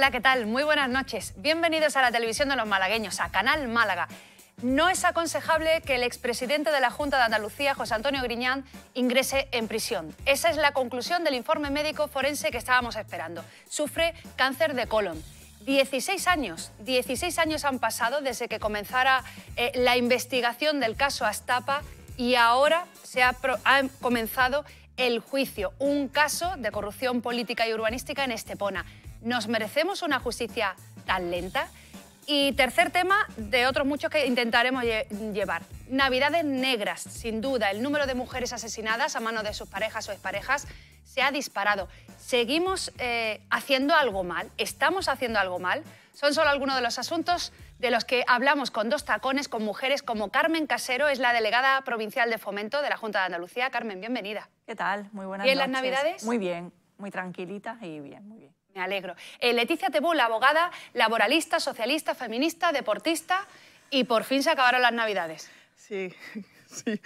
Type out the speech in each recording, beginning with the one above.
Hola, ¿qué tal? Muy buenas noches. Bienvenidos a la televisión de los malagueños, a Canal Málaga. No es aconsejable que el expresidente de la Junta de Andalucía, José Antonio Griñán, ingrese en prisión. Esa es la conclusión del informe médico forense que estábamos esperando. Sufre cáncer de colon. 16 años, 16 años han pasado desde que comenzara eh, la investigación del caso Astapa y ahora se ha comenzado el juicio, un caso de corrupción política y urbanística en Estepona. ¿Nos merecemos una justicia tan lenta? Y tercer tema de otros muchos que intentaremos llevar. Navidades negras, sin duda. El número de mujeres asesinadas a manos de sus parejas o exparejas se ha disparado. ¿Seguimos eh, haciendo algo mal? ¿Estamos haciendo algo mal? Son solo algunos de los asuntos de los que hablamos con dos tacones, con mujeres como Carmen Casero, es la delegada provincial de fomento de la Junta de Andalucía. Carmen, bienvenida. ¿Qué tal? Muy buenas ¿Bien las Navidades? Muy bien, muy tranquilita y bien, muy bien. Me alegro. Eh, Leticia Leticia la abogada, laboralista, socialista, feminista, deportista y por fin se acabaron las navidades. Sí, sí,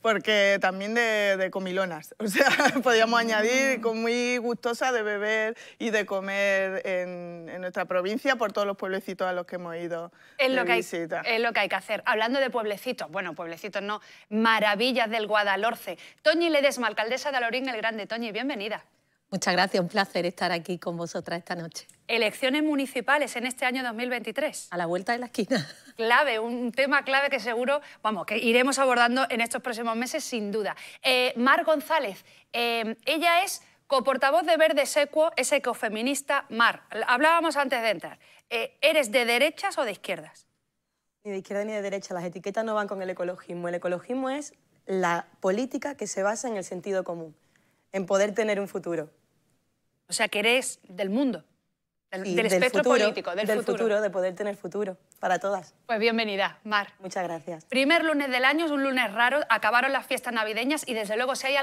porque también de, comilonas. O sea, podríamos añadir mm. con muy gustosa de beber y de comer en, nuestra provincia por todos los pueblecitos a los que hemos ido. Es lo, que hay, es lo que hay que hacer. Hablando de pueblecitos, bueno, pueblecitos no, maravillas del Guadalhorce. Toñi Ledesma, alcaldesa de Alorín el Grande. Toñi, bienvenida. Muchas gracias, un placer estar aquí con vosotras esta noche. Elecciones municipales en este año 2023. A la vuelta de la esquina. Clave, un tema clave que seguro, vamos, que iremos abordando en estos próximos meses sin duda. Eh, Mar González, eh, ella es coportavoz de Verde Secuo, es ecofeminista. Mar, hablábamos antes de entrar. Eh, ¿Eres de derechas o de izquierdas? Ni de izquierda ni de derecha, las etiquetas no van con el ecologismo. El ecologismo es la política que se basa en el sentido común, en poder tener un futuro. O sea, que eres del mundo, del, espectro futuro, político, del, futuro. de poder tener futuro para todas. Pues bienvenida, Mar. Muchas gracias. Primer lunes del año, es un lunes raro, acabaron las fiestas navideñas y desde luego si hay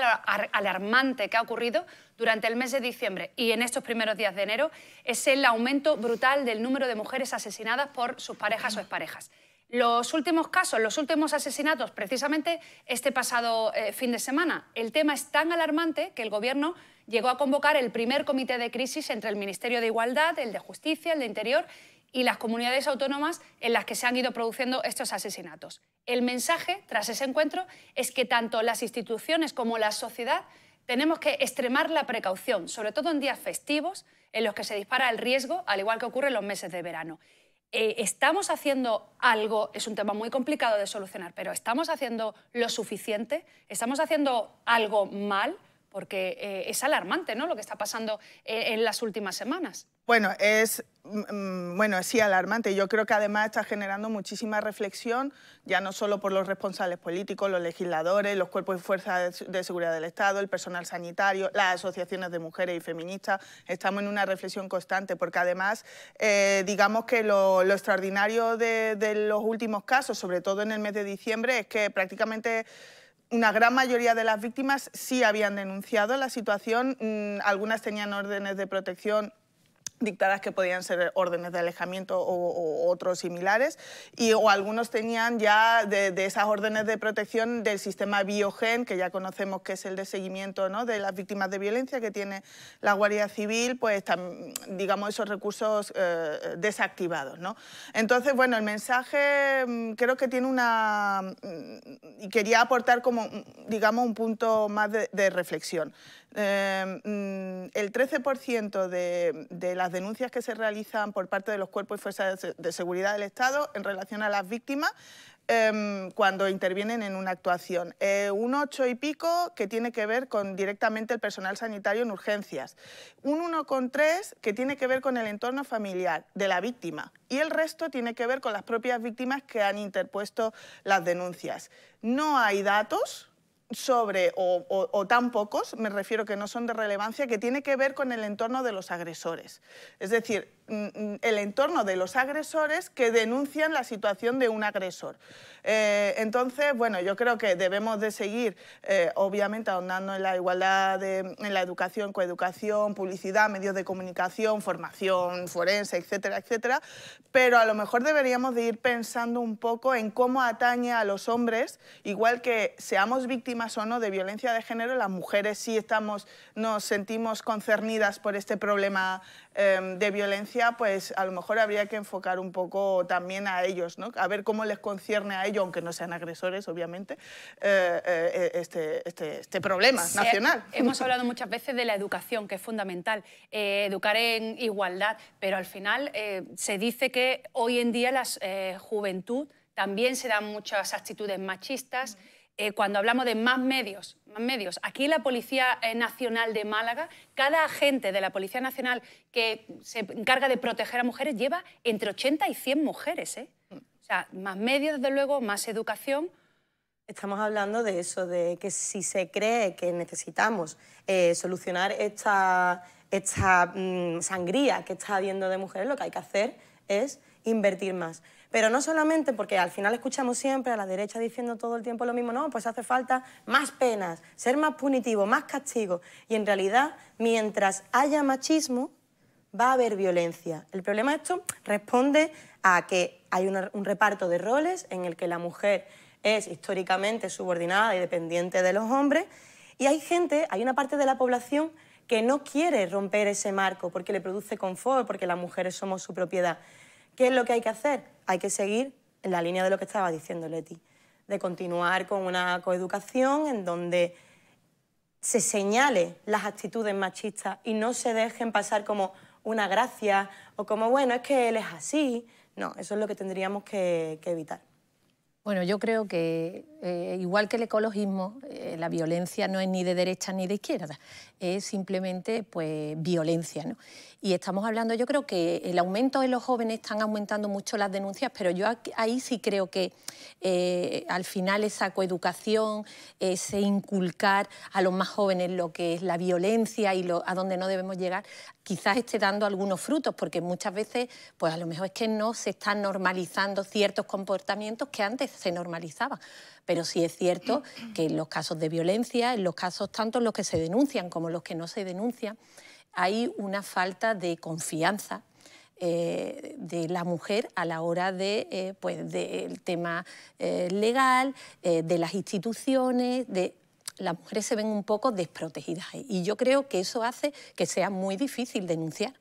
alarmante que ha ocurrido durante el mes de diciembre y en estos primeros días de enero es el aumento brutal del número de mujeres asesinadas por sus parejas o exparejas. Los últimos casos, los últimos asesinatos, precisamente este pasado eh, fin de semana. El tema es tan alarmante que el Gobierno llegó a convocar el primer comité de crisis entre el Ministerio de Igualdad, el de Justicia, el de Interior y las comunidades autónomas en las que se han ido produciendo estos asesinatos. El mensaje tras ese encuentro es que tanto las instituciones como la sociedad tenemos que extremar la precaución, sobre todo en días festivos en los que se dispara el riesgo, al igual que ocurre en los meses de verano. Eh, ¿Estamos haciendo algo? Es un tema muy complicado de solucionar, pero ¿estamos haciendo lo suficiente? ¿Estamos haciendo algo mal? porque eh, es alarmante ¿no? lo que está pasando eh, en las últimas semanas. Bueno, es mm, mm, bueno, sí, alarmante. Yo creo que además está generando muchísima reflexión, ya no solo por los responsables políticos, los legisladores, los cuerpos y fuerzas de seguridad del Estado, el personal sanitario, las asociaciones de mujeres y feministas. Estamos en una reflexión constante, porque además, eh, digamos que lo, extraordinario de los últimos casos, sobre todo en el mes de diciembre, es que prácticamente una gran mayoría de las víctimas sí habían denunciado la situación, mm, algunas tenían órdenes de protección dictadas que podían ser órdenes de alejamiento o, otros similares, y, o algunos tenían ya de, esas órdenes de protección del sistema biogen, que ya conocemos que es el de seguimiento de las víctimas de violencia que tiene la Guardia Civil, pues digamos esos recursos eh, desactivados. Entonces, bueno, el mensaje mm, creo que tiene una... Mm, y quería aportar como, mm, digamos, un punto más de reflexión. Em, mm, el 13% de, las denuncias que se realizan por parte de los cuerpos y fuerzas de seguridad del Estado en relación a las víctimas em, cuando intervienen en una actuación. Eh, un 8 y pico que tiene que ver con directamente el personal sanitario en urgencias. Un 1,3 que tiene que ver con el entorno familiar de la víctima. Y el resto tiene que ver con las propias víctimas que han interpuesto las denuncias. No hay datos sobre, o, o, tan pocos, me refiero que no son de relevancia, que tiene que ver con el entorno de los agresores. Es decir, mm, mm, el entorno de los agresores que denuncian la situación de un agresor. Eh, entonces, bueno, yo creo que debemos de seguir, eh, obviamente, ahondando en la igualdad, en la educación, coeducación, publicidad, medios de comunicación, formación forense, etcétera, etcétera, pero a lo mejor deberíamos de ir pensando un poco en cómo atañe a los hombres, igual que seamos víctimas o no de violencia de género, las mujeres sí estamos, nos sentimos concernidas por este problema em, de violencia, pues a lo mejor habría que enfocar un poco también a ellos, a ver cómo les concierne a ellos, aunque no sean agresores, obviamente, eh, eh, eh, este, este, este, problema nacional. Hemos hablado muchas veces de la educación, que es fundamental, educar en igualdad, pero al final se dice que hoy en día la juventud también se dan muchas actitudes machistas. Eh, cuando hablamos de más medios, más medios, aquí la Policía eh, Nacional de Málaga, cada agente de la Policía Nacional que se encarga de proteger a mujeres lleva entre 80 y 100 mujeres. ¿eh? O sea, más medios, desde luego, más educación. Estamos hablando de eso, de que si se cree que necesitamos solucionar esta, esta mm, sangría que está habiendo de mujeres, lo que hay que hacer es invertir más. Pero no solamente porque al final escuchamos siempre a la derecha diciendo todo el tiempo lo mismo, no, pues hace falta más penas, ser más punitivo, más castigo. Y en realidad, mientras haya machismo, va a haber violencia. El problema de esto responde a que hay un reparto de roles en el que la mujer es históricamente subordinada y dependiente de los hombres y hay gente, hay una parte de la población que no quiere romper ese marco porque le produce confort, porque las mujeres somos su propiedad. ¿Qué es lo que hay que hacer? hay que seguir en la línea de lo que estaba diciendo Leti, de continuar con una coeducación en donde se señale las actitudes machistas y no se dejen pasar como una gracia o como, bueno, es que él es así. No, eso es lo que tendríamos que, que evitar. Bueno, yo creo que, eh, igual que el ecologismo, eh, la violencia no es ni de derecha ni de izquierda, es simplemente pues, violencia. Y estamos hablando, yo creo que el aumento de los jóvenes están aumentando mucho las denuncias, pero yo ahí sí creo que eh, al final esa coeducación, ese inculcar a los más jóvenes lo que es la violencia y lo, a dónde no debemos llegar, quizás esté dando algunos frutos, porque muchas veces, pues a lo mejor es que no se están normalizando ciertos comportamientos que antes se normalizaban. Pero sí es cierto que en los casos de violencia, en los casos tanto los que se denuncian como los que no se denuncian, hay una falta de confianza eh, de la mujer a la hora de, eh, pues, del tema eh, legal, de las instituciones, de las mujeres se ven un poco desprotegidas. Y yo creo que eso hace que sea muy difícil denunciar,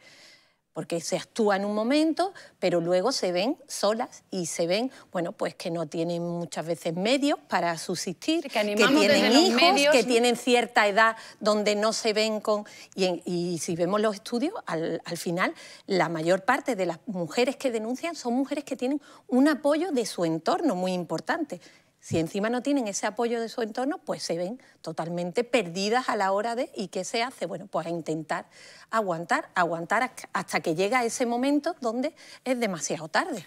porque se actúa en un momento, pero luego se ven solas y se ven, bueno, pues que no tienen muchas veces medios para subsistir, que, tienen hijos, que tienen cierta edad donde no se ven con... Y, si vemos los estudios, al final la mayor parte de las mujeres que denuncian son mujeres que tienen un apoyo de su entorno muy importante si encima no tienen ese apoyo de su entorno, pues se ven totalmente perdidas a la hora de... ¿Y qué se hace? Bueno, pues a intentar aguantar, aguantar hasta que llega ese momento donde es demasiado tarde.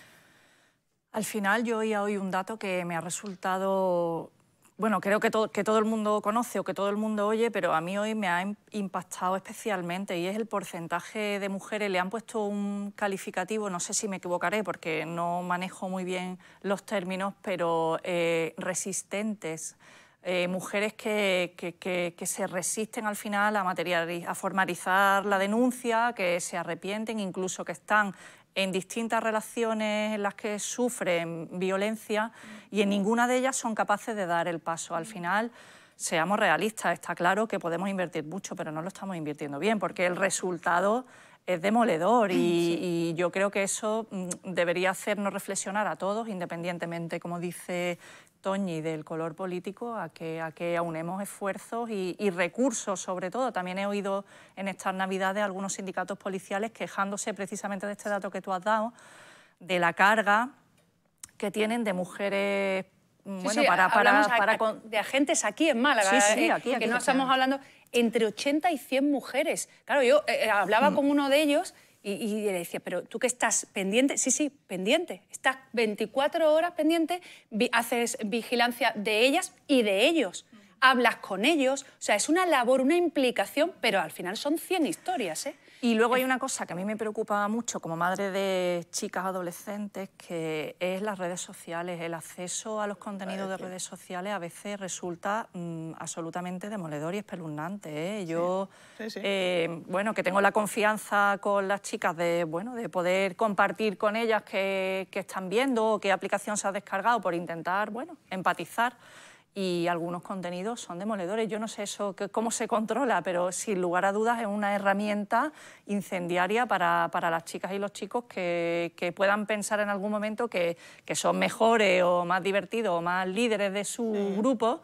Al final yo oía hoy un dato que me ha resultado bueno, creo que, que todo el mundo conoce o que todo el mundo oye, pero a mí hoy me ha impactado especialmente y es el porcentaje de mujeres. Le han puesto un calificativo, no sé si me equivocaré porque no manejo muy bien los términos, pero eh, resistentes eh, mujeres que, se resisten al final a, a formalizar la denuncia, que se arrepienten, incluso que están en distintas relaciones en las que sufren violencia y en ninguna de ellas son capaces de dar el paso. Al final, seamos realistas, está claro que podemos invertir mucho, pero no lo estamos invirtiendo bien, porque el resultado es demoledor y, yo creo que eso mm, debería hacernos reflexionar a todos, independientemente, como dice Toñi, del color político, a que, a que aunemos esfuerzos y, recursos sobre todo. También he oído en estas Navidades algunos sindicatos policiales quejándose precisamente de este dato que tú has dado, de la carga que tienen de mujeres mm, bueno, para, para, de agentes aquí en Málaga. Sí, aquí, eh, aquí, que no estamos hablando entre 80 y 100 mujeres. Claro, yo eh, eh, hablaba mm. con uno de ellos y, le decía, pero tú que estás pendiente, sí, sí, pendiente, estás 24 horas pendiente, haces vigilancia de ellas y de ellos hablas con ellos, o sea, es una labor, una implicación, pero al final son 100 historias. ¿eh? Y luego hay una cosa que a mí me preocupa mucho como madre de chicas adolescentes, que es las redes sociales. El acceso a los contenidos de redes sociales a veces resulta mm, absolutamente demoledor y espeluznante. ¿eh? Yo, eh, bueno, que tengo la confianza con las chicas de, bueno, de poder compartir con ellas qué, qué están viendo o qué aplicación se ha descargado por intentar, bueno, empatizar y algunos contenidos son demoledores. Yo no sé eso cómo se controla, pero sin lugar a dudas es una herramienta incendiaria para, para las chicas y los chicos que, puedan pensar en algún momento que, son mejores o más divertidos o más líderes de su grupo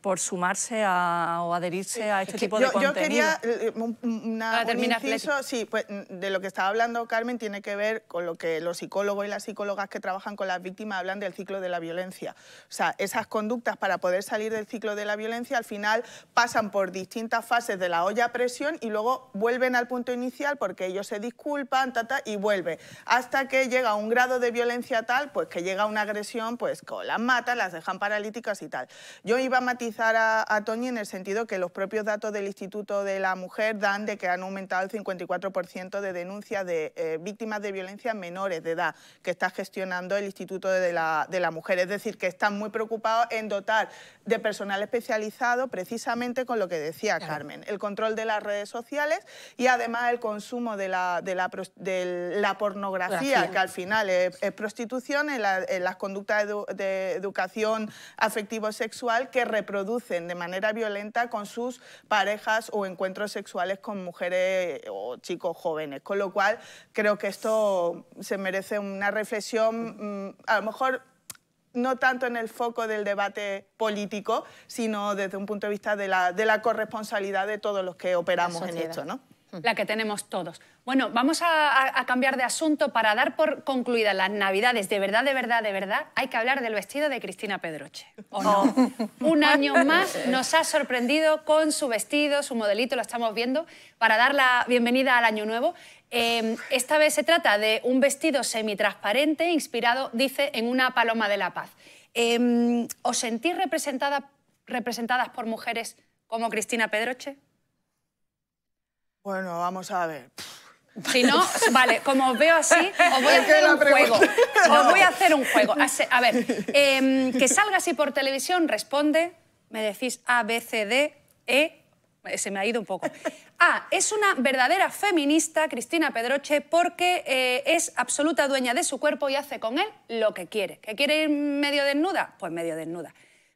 por, sumarse a, o adherirse a este tipo de contenido. Yo quería eh, una, un sí, pues, de lo que estaba hablando Carmen tiene que ver con lo que los psicólogos y las psicólogas que trabajan con las víctimas hablan del ciclo de la violencia. O sea, esas conductas para poder salir del ciclo de la violencia al final pasan por distintas fases de la olla a presión y luego vuelven al punto inicial porque ellos se disculpan tata y vuelve. Hasta que llega a un grado de violencia tal, pues que llega una agresión, pues las matan, las dejan paralíticas y tal. Yo iba a matizar a, Tony Toñi en el sentido que los propios datos del Instituto de la Mujer dan de que han aumentado el 54% de denuncias de eh, víctimas de violencia menores de edad que está gestionando el Instituto de la, Mujer. Es decir, que están muy preocupados en dotar de personal especializado precisamente con lo que decía Carmen, el control de las redes sociales y además el consumo de la, de pornografía, que al final es, prostitución en, las conductas de educación afectivo-sexual que reproducen de manera violenta con sus parejas o encuentros sexuales con mujeres o chicos jóvenes. Con lo cual, creo que esto se merece una reflexión, mm, a lo mejor no tanto en el foco del debate político, sino desde un punto de vista de la, de la corresponsabilidad de todos los que operamos en esto. ¿no? Mm. la que tenemos todos. Bueno, vamos a, cambiar de asunto para dar por concluida las Navidades. De verdad, de verdad, de verdad, hay que hablar del vestido de Cristina Pedroche. Un año más nos ha sorprendido con su vestido, su modelito, lo estamos viendo, para dar la bienvenida al año nuevo. Em, esta vez se trata de un vestido semitransparente inspirado, dice, en una paloma de la paz. Em, ¿Os sentís representadas por mujeres como Cristina Pedroche? Bueno, vamos a ver. Si no, vale, como os veo así, os voy a hacer un juego. Os voy a hacer un juego. A ver, em, que salga así por televisión, responde, me decís A, B, C, D, E. Se me ha ido un poco. A, es una verdadera feminista, Cristina Pedroche, porque eh, es absoluta dueña de su cuerpo y hace con él lo que quiere. ¿Que quiere ir medio desnuda? Pues medio desnuda.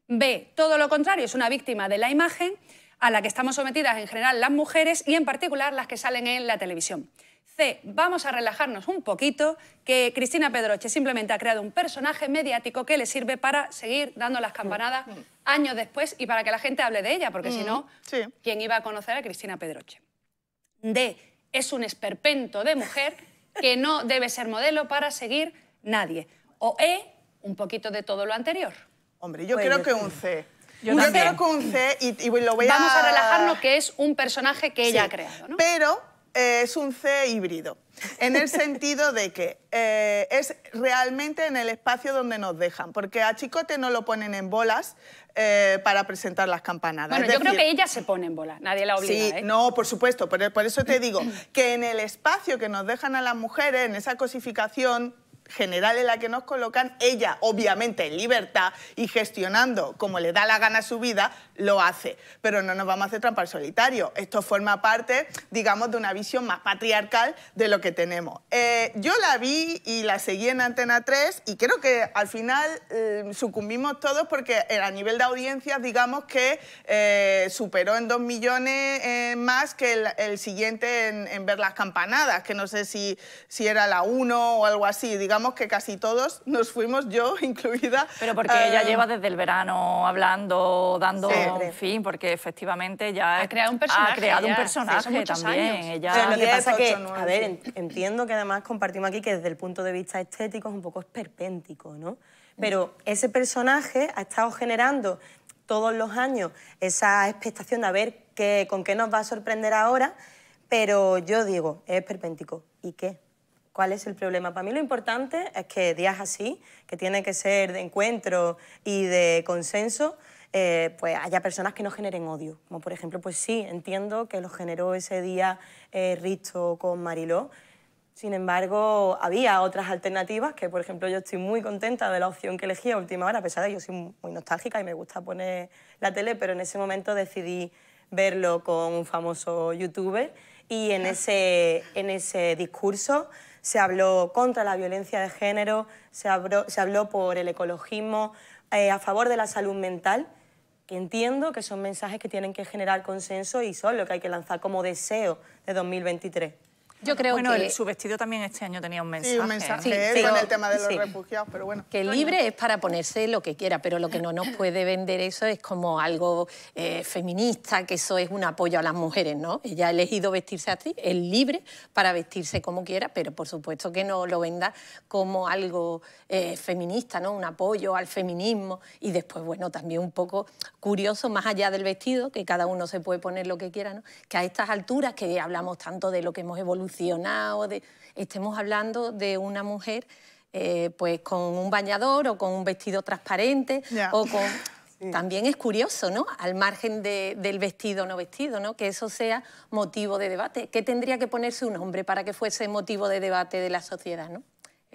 B, todo lo contrario, es una víctima de la imagen a la que estamos sometidas en general las mujeres y en particular las que salen en la televisión. C, vamos a relajarnos un poquito, que Cristina Pedroche simplemente ha creado un personaje mediático que le sirve para seguir dando las campanadas mm, mm. años después y para que la gente hable de ella, porque si mm, no, ¿quién iba a conocer a Cristina Pedroche? D, es un esperpento de mujer que no debe ser modelo para seguir nadie. O E, un poquito de todo lo anterior. Hombre, yo creo que un C. Yo con C y, lo voy Vamos a... relajarnos que es un personaje que ella ha creado, ¿no? Pero eh, es un C híbrido. En el sentido de que eh, es realmente en el espacio donde nos dejan, porque a Chicote no lo ponen en bolas eh, para presentar las campanadas. Bueno, yo creo que ella se pone en bolas, nadie la obliga. Sí, no, por supuesto, por eso te digo que en el espacio que nos dejan a las mujeres, en esa cosificación general en la que nos colocan, ella obviamente en libertad y gestionando como le da la gana su vida, lo hace. Pero no nos vamos a hacer trampar solitario. Esto forma parte, digamos, de una visión más patriarcal de lo que tenemos. Eh, yo la vi y la seguí en Antena 3 y creo que al final eh, sucumbimos todos porque a nivel de audiencias, digamos que eh, superó en dos millones más que el, siguiente en, ver las campanadas, que no sé si, si era la 1 o algo así, digamos que casi todos nos fuimos, yo incluida. Pero porque ella eh, lleva desde el verano hablando, dando en fin, porque efectivamente ya ha creado un personaje, ha creado un personaje también. Ella... lo que pasa que, a ver, entiendo que además compartimos aquí que desde el punto de vista estético es un poco esperpéntico, ¿no? Pero ese personaje ha estado generando todos los años esa expectación de a ver qué, con qué nos va a sorprender ahora, pero yo digo, es perpéntico, ¿Y qué? cuál es el problema. Para mí lo importante es que días así, que tiene que ser de encuentro y de consenso, eh, pues haya personas que no generen odio. Como por ejemplo, pues sí, entiendo que lo generó ese día eh, Risto con Mariló. Sin embargo, había otras alternativas que, por ejemplo, yo estoy muy contenta de la opción que elegí a última hora, a pesar de que yo soy muy nostálgica y me gusta poner la tele, pero en ese momento decidí verlo con un famoso youtuber y en ese, en ese discurso se habló contra la violencia de género, se habló, por el ecologismo, eh, a favor de la salud mental, que entiendo que son mensajes que tienen que generar consenso y son lo que hay que lanzar como deseo de 2023 creo bueno, que... su vestido también este año tenía un mensaje. Sí, un mensaje con el tema de los refugiados, pero bueno. Que libre es para ponerse lo que quiera, pero lo que no nos puede vender eso es como algo eh, feminista, que eso es un apoyo a las mujeres, ¿no? Ella ha elegido vestirse así, es libre para vestirse como quiera, pero por supuesto que no lo venda como algo eh, feminista, ¿no? Un apoyo al feminismo y después, bueno, también un poco curioso, más allá del vestido, que cada uno se puede poner lo que quiera, ¿no? Que a estas alturas que hablamos tanto de lo que hemos evolucionado, de... estemos hablando de una mujer eh, pues con un bañador o con un vestido transparente o con... También es curioso, ¿no? Al margen del vestido o no vestido, ¿no? Que eso sea motivo de debate. ¿Qué tendría que ponerse un hombre para que fuese motivo de debate de la sociedad, ¿no?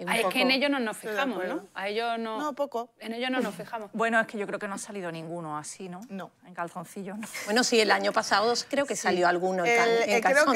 Ah, es que en ello no nos fijamos, ¿no? A ellos no... No, poco. En ello no nos fijamos. Bueno, es que yo creo que no ha salido ninguno así, ¿no? No. En calzoncillos, no. Bueno, sí, el año pasado creo que salió alguno en, eh, Creo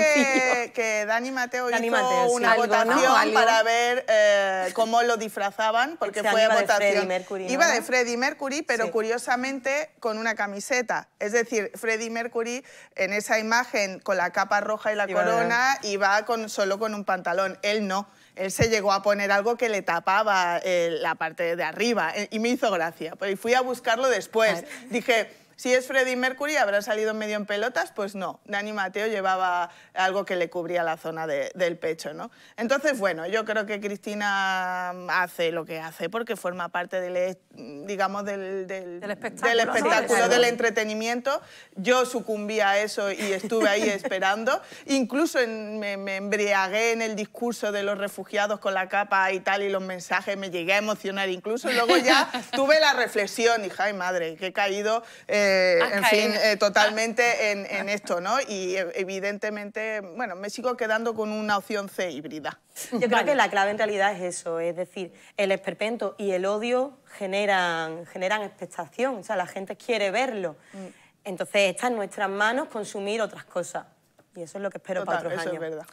que, Dani Mateo hizo una votación para ver eh, cómo lo disfrazaban, porque este fue iba votación... Iba de Freddie Mercury, pero curiosamente con una camiseta. Es decir, Freddie Mercury en esa imagen con la capa roja y la corona y iba con, solo con un pantalón. Él no él se llegó a poner algo que le tapaba eh, la parte de arriba eh, y me hizo gracia. Pues, y fui a buscarlo después. Dije si es Freddie Mercury, habrá salido medio en pelotas, pues no. Dani Mateo llevaba algo que le cubría la zona del pecho, ¿no? Entonces, bueno, yo creo que Cristina hace lo que hace porque forma parte del, eh, digamos, del, del, espectáculo, del, entretenimiento. Yo sucumbí a eso y estuve ahí esperando. Incluso me, me, embriagué en el discurso de los refugiados con la capa y tal y los mensajes, me llegué a emocionar incluso. luego ya tuve la reflexión, hija ¡ay madre, que he caído... Eh, eh, en fin, eh, totalmente ah. en, esto, ¿no? Y evidentemente, bueno, me sigo quedando con una opción C híbrida. Yo creo que la clave en realidad es eso, es decir, el esperpento y el odio generan, generan expectación, o sea, la gente quiere verlo. Mm. Entonces está en nuestras manos consumir otras cosas. Y eso es lo que espero para otros años. verdad.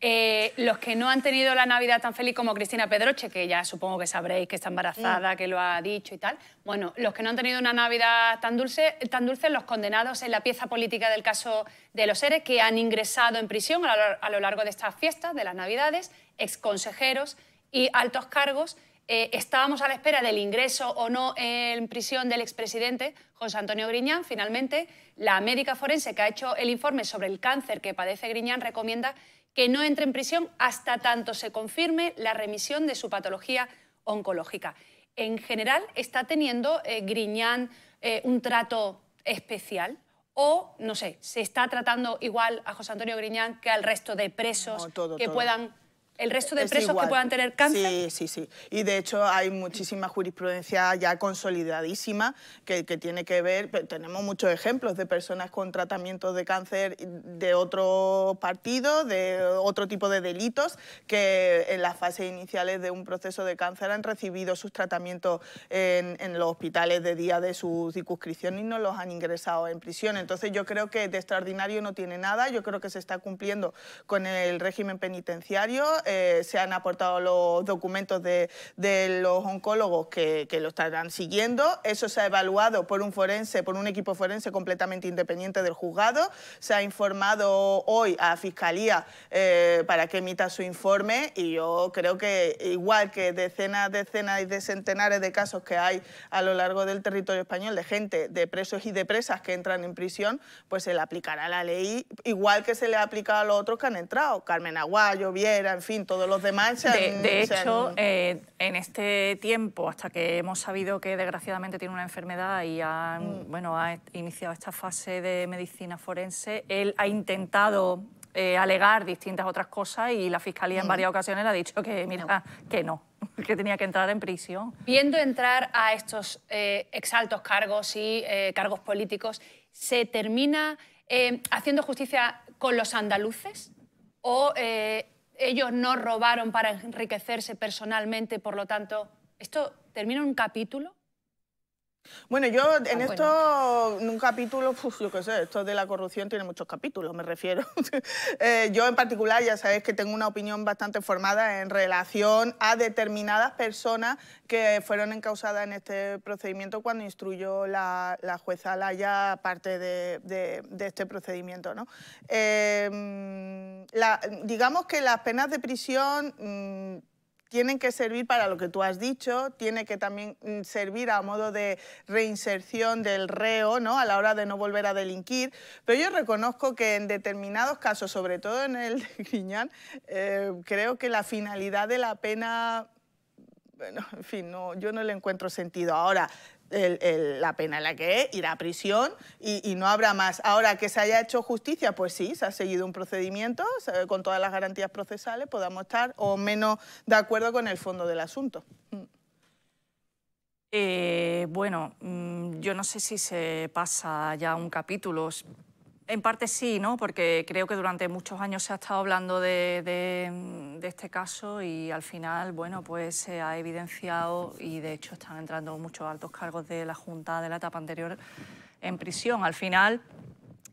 Eh, los que no han tenido la Navidad tan feliz como Cristina Pedroche, que ya supongo que sabréis que está embarazada, mm. que lo ha dicho y tal. Bueno, los que no han tenido una Navidad tan dulce, tan dulce, los condenados en la pieza política del caso de los seres que han ingresado en prisión a lo, largo de estas fiestas, de las Navidades, exconsejeros y altos cargos. Eh, estábamos a la espera del ingreso o no en prisión del expresidente José Antonio Griñán. Finalmente, la médica forense que ha hecho el informe sobre el cáncer que padece Griñán recomienda que no entre en prisión hasta tanto se confirme la remisión de su patología oncológica. En general, ¿está teniendo eh, Griñán eh, un trato especial? O, no sé, ¿se está tratando igual a José Antonio Griñán que al resto de presos que puedan el resto de presos que puedan tener cáncer. Sí, sí, sí. Y de hecho hay muchísima jurisprudencia ya consolidadísima que, tiene que ver, tenemos muchos ejemplos de personas con tratamientos de cáncer de otro partido, de otro tipo de delitos, que en las fases iniciales de un proceso de cáncer han recibido sus tratamientos en, en los hospitales de día de su circunscripción y no los han ingresado en prisión. Entonces yo creo que de extraordinario no tiene nada, yo creo que se está cumpliendo con el régimen penitenciario, eh, se han aportado los documentos de, los oncólogos que, lo estarán siguiendo. Eso se ha evaluado por un forense, por un equipo forense completamente independiente del juzgado. Se ha informado hoy a Fiscalía eh, para que emita su informe y yo creo que igual que decenas, decenas y de centenares de casos que hay a lo largo del territorio español de gente, de presos y de presas que entran en prisión, pues se le aplicará la ley igual que se le ha aplicado a los otros que han entrado, Carmen Aguayo, Viera, en fin, todos los demás... Se han, de, hecho, eh, en este tiempo, hasta que hemos sabido que desgraciadamente tiene una enfermedad y han, mm. bueno, ha iniciado esta fase de medicina forense, él ha intentado eh, alegar distintas otras cosas y la Fiscalía en mm. varias ocasiones ha dicho que, mira, no. que no, que tenía que entrar en prisión. Viendo entrar a estos eh, exaltos cargos y cargos políticos, ¿se termina haciendo justicia con los andaluces? ¿O ellos no robaron para enriquecerse personalmente, por lo tanto, esto termina en un capítulo bueno, yo en ah, esto, en un capítulo, yo qué sé, esto de la corrupción tiene muchos capítulos, me refiero. Eh, yo en particular, ya sabéis que tengo una opinión bastante formada en relación a determinadas personas que fueron encausadas en este procedimiento cuando instruyó la, la jueza Laya parte de, este procedimiento. Eh, digamos que las penas de prisión... Mm, tienen que servir para lo que tú has dicho, tiene que también mm, servir a modo de reinserción del reo, ¿no? A la hora de no volver a delinquir. Pero yo reconozco que en determinados casos, sobre todo en el de Griñán, eh, creo que la finalidad de la pena bueno, en fin, yo no le encuentro sentido. Ahora, la pena la que es, irá a prisión y, no habrá más. Ahora que se haya hecho justicia, pues sí, se ha seguido un procedimiento con todas las garantías procesales, podamos estar o menos de acuerdo con el fondo del asunto. Mm. Eh, bueno, mm, yo no sé si se pasa ya un capítulo, en parte sí, ¿no? Porque creo que durante muchos años se ha estado hablando de, este caso y al final, bueno, pues se ha evidenciado y de hecho están entrando muchos altos cargos de la Junta de la etapa anterior en prisión. Al final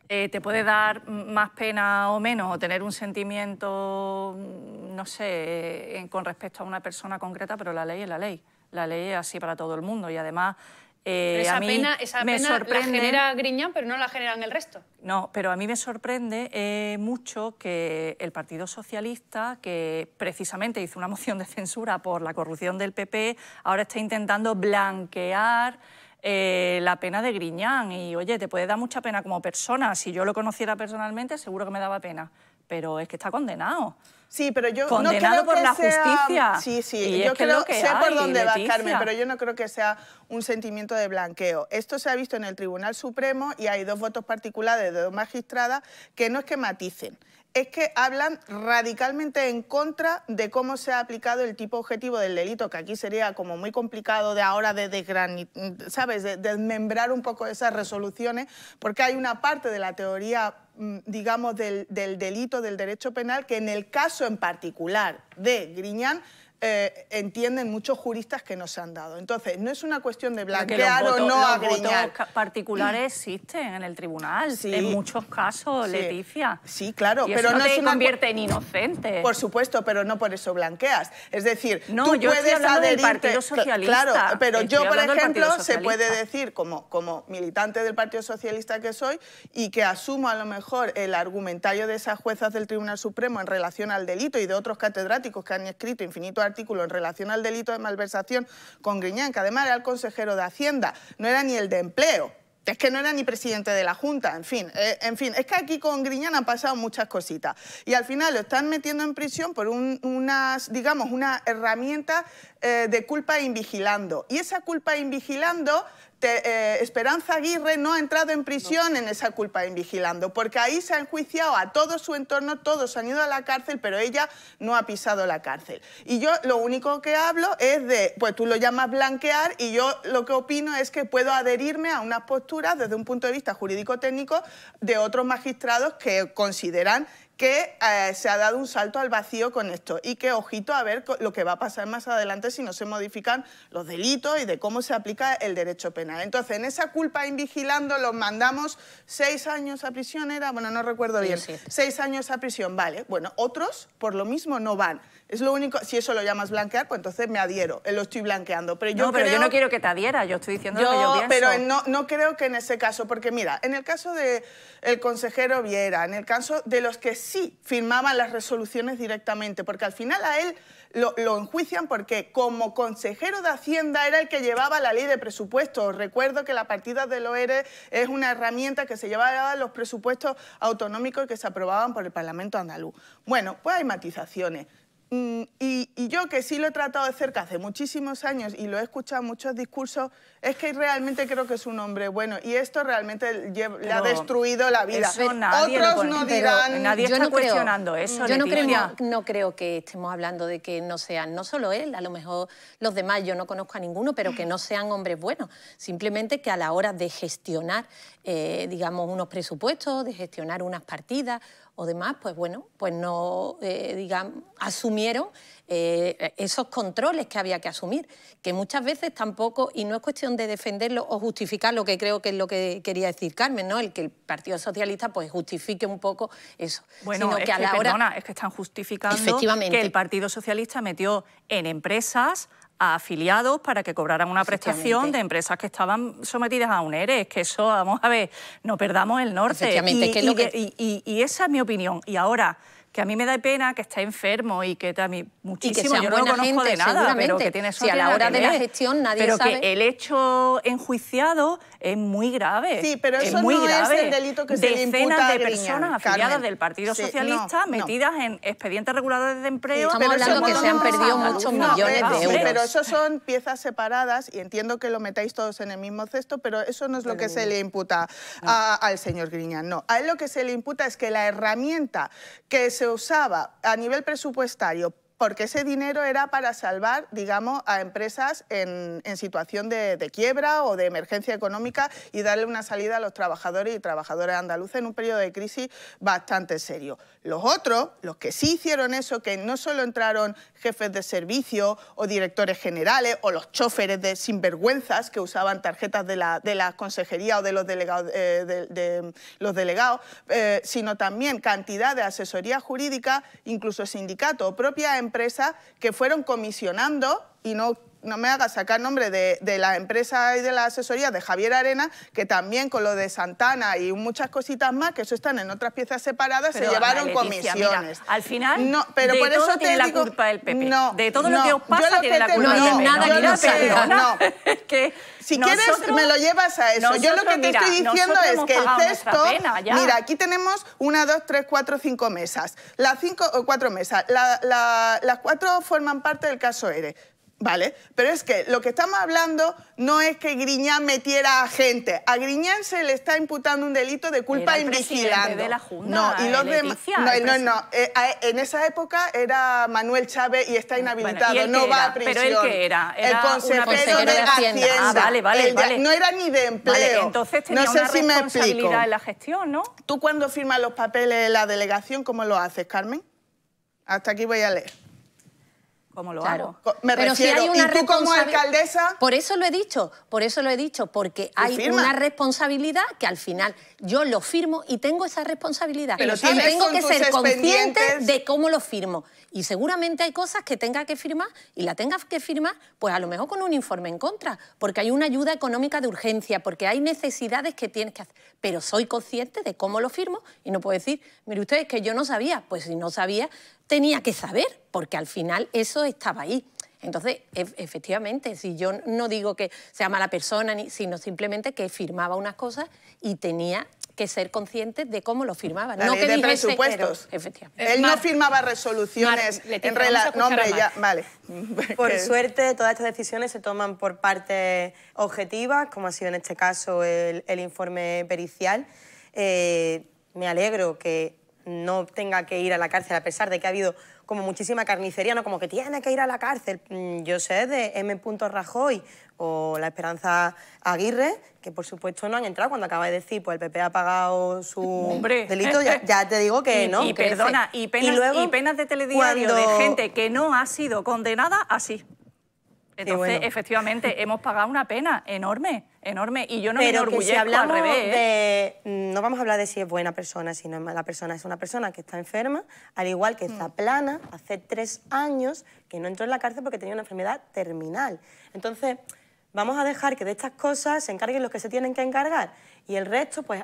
eh, te puede dar más pena o menos o tener un sentimiento, no sé, eh, con respecto a una persona concreta, pero la ley es la ley. La ley es así para todo el mundo y además eh, esa pena, me sorprende... la genera Griñán, pero no la generan el resto. No, pero a mí me sorprende eh, mucho que el Partido Socialista, que precisamente hizo una moción de censura por la corrupción del PP, ahora está intentando blanquear eh, la pena de Griñán. Y oye, te puede dar mucha pena como persona. Si yo lo conociera personalmente, seguro que me daba pena. Pero es que está condenado. Sí, pero yo no creo por que la sea... justicia. Sí, sí, yo creo que, sé por dónde va Carmen, pero yo no creo que sea un sentimiento de blanqueo. Esto se ha visto en el Tribunal Supremo y hay dos votos particulares de dos magistradas que no es que maticen, es que hablan radicalmente en contra de cómo se ha aplicado el tipo objetivo del delito, que aquí sería como muy complicado de ahora de, ¿sabes? de desmembrar un poco esas resoluciones, porque hay una parte de la teoría Mm, digamos, del, del delito del derecho penal, que en el caso en particular de Griñán eh, entienden muchos juristas que nos han dado. Entonces, no es una cuestión de blanquear o no agriñar. Los particulares existen en el tribunal, en muchos casos, Leticia. Sí, claro, pero no, convierte en inocente. Por supuesto, pero no por eso blanqueas. Es decir, no, yo puedes estoy Del Partido Socialista. Claro, pero yo, por ejemplo, se puede decir como, como militante del Partido Socialista que soy y que asumo a lo mejor el argumentario de esas juezas del Tribunal Supremo en relación al delito y de otros catedráticos que han escrito infinito en relación al delito de malversación con Griñán, que además era el consejero de Hacienda, no era ni el de empleo, es que no era ni presidente de la Junta, en fin, eh, en fin, es que aquí con Griñán han pasado muchas cositas y al final lo están metiendo en prisión por unas, digamos, una herramienta eh, de culpa invigilando. Y esa culpa invigilando eh, Esperanza Aguirre no ha entrado en prisión en esa culpa invigilando porque ahí se ha enjuiciado a todo su entorno, todos han ido a la cárcel, pero ella no ha pisado la cárcel. Y yo lo único que hablo es de, pues tú lo llamas blanquear y yo lo que opino es que puedo adherirme a unas posturas desde un punto de vista jurídico-técnico de otros magistrados que consideran que eh, se ha dado un salto al vacío con esto y que ojito a ver lo que va a pasar más adelante si no se modifican los delitos y de cómo se aplica el derecho penal. Entonces, en esa culpa invigilando los mandamos seis años a prisión, era, bueno, no recuerdo bien, seis años a prisión, vale. Bueno, otros por lo mismo no van. Es lo único, si eso lo llamas blanquear, pues entonces me adhiero, eh, lo estoy blanqueando. Pero yo no, pero yo no quiero que te adhiera, yo estoy diciendo que yo pienso. Pero no, creo que en ese caso, porque mira, en el caso del el consejero Viera, en el caso de los que sí firmaban las resoluciones directamente, porque al final a él lo, enjuician porque como consejero de Hacienda era el que llevaba la ley de presupuestos. Recuerdo que la partida de OER es una herramienta que se llevaba los presupuestos autonómicos que se aprobaban por el Parlamento andaluz. Bueno, pues hay matizaciones. Mm, y, yo que sí lo he tratado de cerca hace muchísimos años y lo he escuchado en muchos discursos, es que realmente creo que es un hombre bueno y esto realmente le ha destruido la vida. Eso nadie Otros no dirán... Nadie está cuestionando eso. Yo no creo, no creo, que estemos hablando de que no sean, no solo él, a lo mejor los demás, yo no conozco a ninguno, pero que no sean hombres buenos. Simplemente que a la hora de gestionar, eh, digamos, unos presupuestos, de gestionar unas partidas o demás, pues bueno, pues no, eh, digamos, asumieron eh, esos controles que había que asumir, que muchas veces tampoco, y no es cuestión de defenderlo o justificar lo que creo que es lo que quería decir Carmen, ¿no? El que el Partido Socialista pues justifique un poco eso. Bueno, Sino que, a es que están justificando que el Partido Socialista metió en empresas afiliados para que cobraran una prestación de empresas que estaban sometidas a un eres que eso, vamos a ver, no perdamos el norte. Y, esa es mi opinión. Y ahora que a mí me da pena que esté enfermo y que también muchísimo, yo no conozco de nada, pero que tiene eso si a la hora de la gestión nadie sabe. el hecho enjuiciado es muy grave. Sí, pero eso es muy no grave. es el delito que se le imputa de a personas afiliadas del Partido Socialista metidas en expedientes reguladores de empleo. Estamos hablando que se han perdido muchos millones de euros. pero eso son piezas separadas y entiendo que lo metáis todos en el mismo cesto, pero eso no es lo que se le imputa al señor Griñán, no. A él lo que se le imputa es que la herramienta que se usaba a nivel presupuestario porque ese dinero era para salvar, digamos, a empresas en, situación de, quiebra o de emergencia económica y darle una salida a los trabajadores y trabajadoras andaluces en un periodo de crisis bastante serio. Los otros, los que sí hicieron eso, que no solo entraron jefes de servicio o directores generales o los choferes de sinvergüenzas que usaban tarjetas de la, de la consejería o de los delegados, eh, de, los delegados eh, sino también cantidad de asesoría jurídica, incluso sindicato o propia empresa que fueron comisionando y no no me hagas sacar nombre de, de la empresa y de la asesoría de Javier Arena, que también con lo de Santana y muchas cositas más, que eso están en otras piezas separadas, se llevaron comisiones. al final, no, pero de por todo eso tiene te digo, la culpa el PP. No, de todo lo que os pasa tiene la culpa no, Nada, no, si quieres, me lo llevas a eso. yo lo que te estoy diciendo es que el cesto... mira, aquí tenemos una, dos, tres, cuatro, cinco mesas. Las cinco, cuatro mesas. las cuatro forman parte del caso ERE. ¿Vale? Pero es que lo que estamos hablando no es que Griñán metiera a gente. A Griñán se le está imputando un delito de culpa invigilante. No, y los demás. No, no, no. Eh, e, en esa época era Manuel Chávez y está inhabilitado. no va a prisión. ¿Pero él qué era? era el consejero, de, Hacienda. Ah, vale, vale, No era ni de empleo. Vale, entonces tenía una responsabilidad en la gestión, ¿no? ¿Tú cuando firmas los papeles de la delegación, cómo lo haces, Carmen? Hasta aquí voy a leer. ¿Cómo lo hago? Me refiero, si hay ¿y tú como alcaldesa? Por eso lo he dicho, por eso lo he dicho, porque hay una responsabilidad que al final yo lo firmo y tengo esa responsabilidad. Pero tengo que ser consciente de cómo lo firmo. Y seguramente hay cosas que tenga que firmar y la tenga que firmar, pues a lo mejor con un informe en contra, porque hay una ayuda económica de urgencia, porque hay necesidades que tienes que hacer. Pero soy consciente de cómo lo firmo y no puedo decir, mire ustedes, que yo no sabía. Pues si no sabía, tenía que saber, porque al final eso estaba ahí. Entonces, efectivamente, si yo no digo que sea mala persona, sino simplemente que firmaba unas cosas y tenía que ser consciente de cómo lo firmaba. no que de presupuestos. Él no firmaba resoluciones en relación... No, ya, vale. Por suerte, todas estas decisiones se toman por parte objetivas, como ha sido en este caso el, informe pericial. Eh, me alegro que no tenga que ir a la cárcel, a pesar de que ha habido como muchísima carnicería, no como que tiene que ir a la cárcel. Mm, yo sé de M. Rajoy o la Esperanza Aguirre, que por supuesto no han entrado cuando acaba de decir, pues el PP ha pagado su delito, ya, te digo que no. Y perdona, y penas, penas de telediario de gente que no ha sido condenada así. Entonces, efectivamente, hemos pagado una pena enorme, enorme. Y yo no me enorgullezco que al revés. ¿eh? De, mm, no vamos a hablar de si es buena persona, si no es mala persona. Es una persona que está enferma, al igual que está mm. plana hace tres años que no entró en la cárcel porque tenía una enfermedad terminal. Entonces, vamos a dejar que de estas cosas se encarguen los que se tienen que encargar. Y el resto, pues,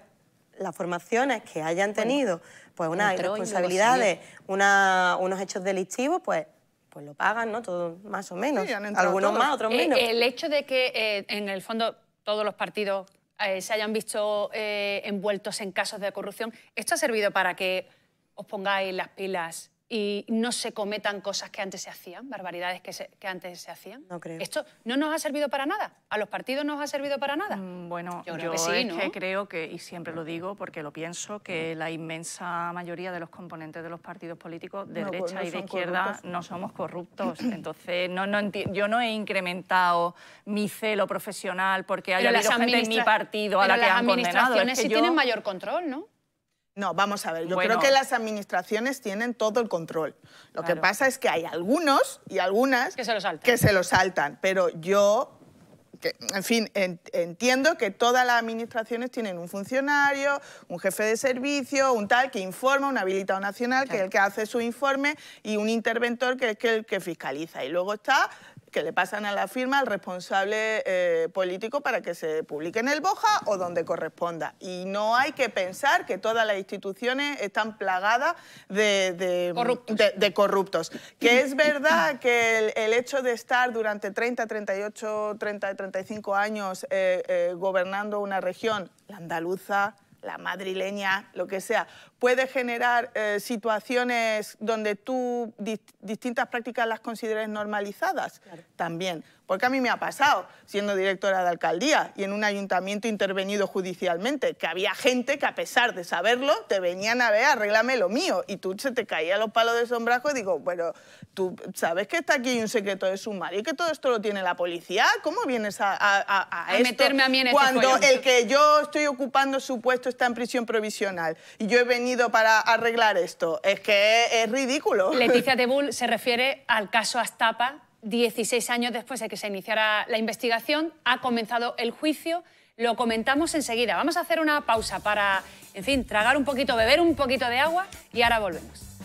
las formaciones que hayan tenido, pues, unas responsabilidades, unos hechos delictivos, pues pues lo pagan, ¿no? Todo más o menos. Algunos más, otros eh, menos. el hecho de que, eh, en el fondo, todos los partidos eh, se hayan visto envueltos en casos de corrupción, ¿esto ha servido para que os pongáis las pilas y no se cometan cosas que antes se hacían, barbaridades que, antes se hacían. No creo. ¿Esto no nos ha servido para nada? ¿A los partidos no nos ha servido para nada? Mm, bueno, yo, creo que es creo que, y siempre lo digo porque lo pienso, que la inmensa mayoría de los componentes de los partidos políticos de pues, derecha y de izquierda no somos corruptos. Entonces, no, no yo no he incrementado mi celo profesional porque haya habido gente en mi partido a la que han condenado. Las administraciones sí tienen mayor control, ¿no? No, vamos a ver, yo creo que las administraciones tienen todo el control. Lo que pasa es que hay algunos y algunas que se lo saltan, pero yo... en fin, entiendo que todas las administraciones tienen un funcionario, un jefe de servicio, un tal que informa, un habilitado nacional que es el que hace su informe y un interventor que es el que fiscaliza. Y luego está que le pasan a la firma al responsable eh, político para que se publique en el Boja o donde corresponda. Y no hay que pensar que todas las instituciones están plagadas de, corruptos. Que es verdad ah. que el, hecho de estar durante 30, 38, 30, 35 años eh, eh, gobernando una región, la andaluza, la madrileña, lo que sea, puede generar eh, situaciones donde tú distintas prácticas las consideres normalizadas también. Porque a mí me ha pasado, siendo directora de alcaldía y en un ayuntamiento intervenido judicialmente, que había gente que a pesar de saberlo, te venían a ver, arréglame lo mío. Y tú se te caía los palos de sombrajo y digo, bueno, tú sabes que está aquí un secreto de sumario y que todo esto lo tiene la policía. ¿Cómo vienes a, meterme a mí en este Cuando el que yo estoy ocupando su puesto está en prisión provisional y yo he venido para arreglar esto. Es que es, ridículo. Leticia Tebul se refiere al caso Astapa 16 años después de que se iniciara la investigación, ha comenzado el juicio. Lo comentamos enseguida. Vamos a hacer una pausa para, en fin, tragar un poquito, beber un poquito de agua y ahora volvemos.